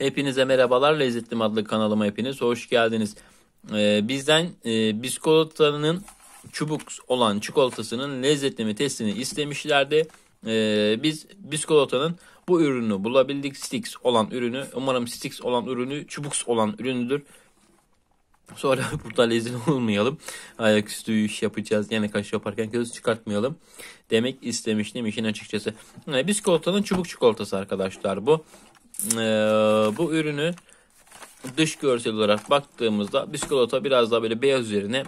Hepinize merhabalar. Lezzetli adlı kanalıma hepiniz hoş geldiniz. Ee, bizden e, biskolatanın çubuk olan çikolatasının lezzetli testini istemişlerdi. Ee, biz biskolatanın bu ürünü bulabildik. Stix olan ürünü. Umarım Stix olan ürünü çubuks olan ürünüdür. Sonra burada lezzetli olmayalım. Ayaküstü iş yapacağız. Yani kaş yaparken göz çıkartmayalım. Demek istemiştim işin açıkçası. Yani ee, biskolatanın çubuk çikolatası arkadaşlar bu e, bu ürünü dış görsel olarak baktığımızda biskolata biraz daha böyle beyaz üzerine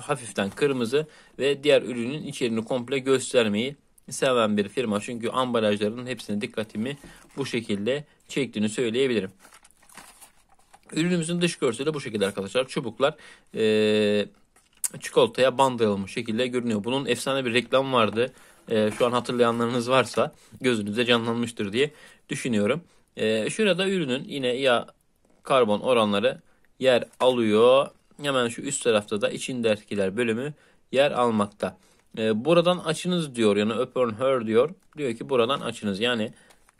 hafiften kırmızı ve diğer ürünün içerini komple göstermeyi seven bir firma. Çünkü ambalajlarının hepsine dikkatimi bu şekilde çektiğini söyleyebilirim. Ürünümüzün dış görseli bu şekilde arkadaşlar. Çubuklar e, çikolataya bandırılmış şekilde görünüyor. Bunun efsane bir reklam vardı. E, şu an hatırlayanlarınız varsa gözünüzde canlanmıştır diye düşünüyorum. E, şurada ürünün yine ya karbon oranları yer alıyor. Hemen şu üst tarafta da içindekiler bölümü yer almakta. E, buradan açınız diyor yani open her diyor. Diyor ki buradan açınız yani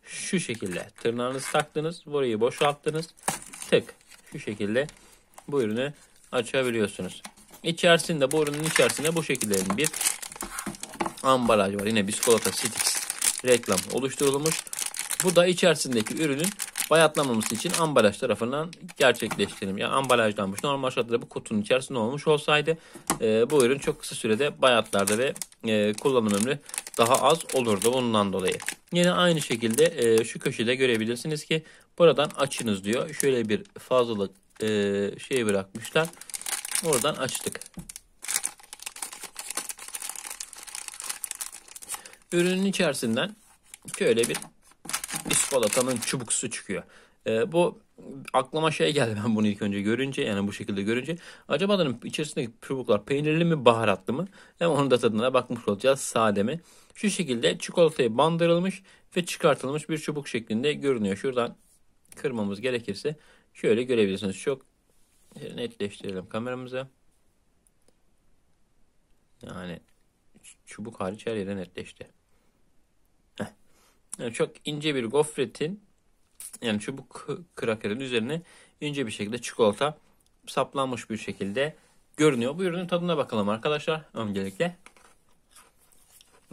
şu şekilde tırnağınızı taktınız burayı boşalttınız tık şu şekilde bu ürünü açabiliyorsunuz. İçerisinde bu ürünün içerisinde bu şekilde bir ambalaj var. Yine biskolata Stix reklam oluşturulmuş. Bu da içerisindeki ürünün bayatlamaması için ambalaj tarafından gerçekleştirelim. Yani ambalajlanmış. Normal şartlarda bu kutunun içerisinde olmuş olsaydı e, bu ürün çok kısa sürede bayatlardı ve e, kullanım ömrü daha az olurdu bundan dolayı. Yine aynı şekilde e, şu köşede görebilirsiniz ki buradan açınız diyor. Şöyle bir fazlalık e, şey bırakmışlar. Oradan açtık. Ürünün içerisinden şöyle bir çikolatanın çubuksu çıkıyor. E, bu aklıma şey geldi ben bunu ilk önce görünce yani bu şekilde görünce. Acaba dedim içerisindeki çubuklar peynirli mi baharatlı mı? Hem onun da tadına bakmış olacağız sade mi? Şu şekilde çikolatayı bandırılmış ve çıkartılmış bir çubuk şeklinde görünüyor. Şuradan kırmamız gerekirse şöyle görebilirsiniz. Çok netleştirelim kameramıza. Yani çubuk hariç her yere netleşti yani çok ince bir gofretin yani çubuk krakerin üzerine ince bir şekilde çikolata saplanmış bir şekilde görünüyor. Bu ürünün tadına bakalım arkadaşlar öncelikle.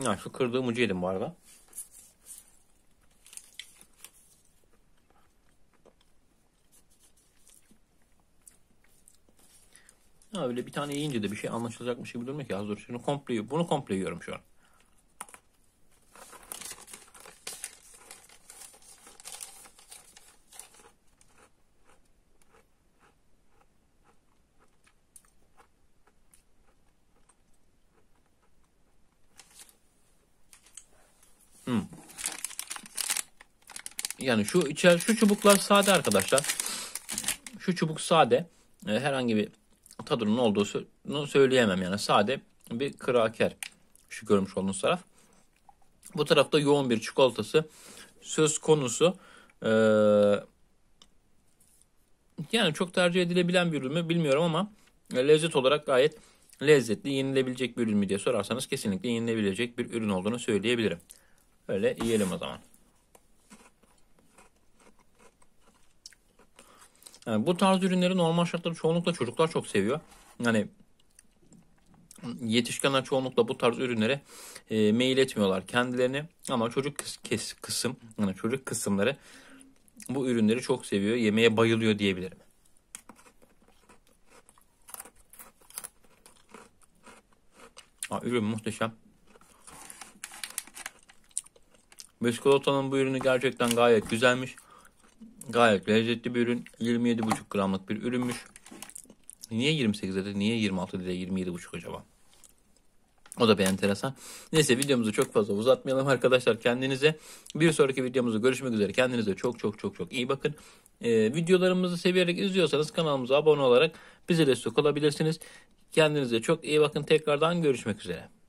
Ya şu kırdığım ucu yedim bu arada. Ya öyle bir tane yiyince de bir şey anlaşılacakmış gibi durmuyor ki az dur. Şimdi komple, bunu komple yiyorum şu an. Yani şu içer şu çubuklar sade arkadaşlar. Şu çubuk sade. E, herhangi bir tadının olduğunu söyleyemem yani. Sade bir kraker. Şu görmüş olduğunuz taraf. Bu tarafta yoğun bir çikolatası söz konusu. Ee, yani çok tercih edilebilen bir ürün mü bilmiyorum ama lezzet olarak gayet lezzetli yenilebilecek bir ürün mü diye sorarsanız kesinlikle yenilebilecek bir ürün olduğunu söyleyebilirim. Öyle yiyelim o zaman. Yani bu tarz ürünleri normal şartlarda çoğunlukla çocuklar çok seviyor. Yani yetişkinler çoğunlukla bu tarz ürünlere e, mail etmiyorlar kendilerini ama çocuk kıs, kes, kısım yani çocuk kısımları bu ürünleri çok seviyor, yemeye bayılıyor diyebilirim. Aa, ürün muhteşem. Biskolotanın bu ürünü gerçekten gayet güzelmiş. Gayet lezzetli bir ürün. 27,5 gramlık bir ürünmüş. Niye 28 dedi? Niye 26 dedi? 27,5 acaba? O da bir enteresan. Neyse videomuzu çok fazla uzatmayalım arkadaşlar kendinize. Bir sonraki videomuzda görüşmek üzere. Kendinize çok çok çok çok iyi bakın. Ee, videolarımızı severek izliyorsanız kanalımıza abone olarak bize destek olabilirsiniz. Kendinize çok iyi bakın. Tekrardan görüşmek üzere.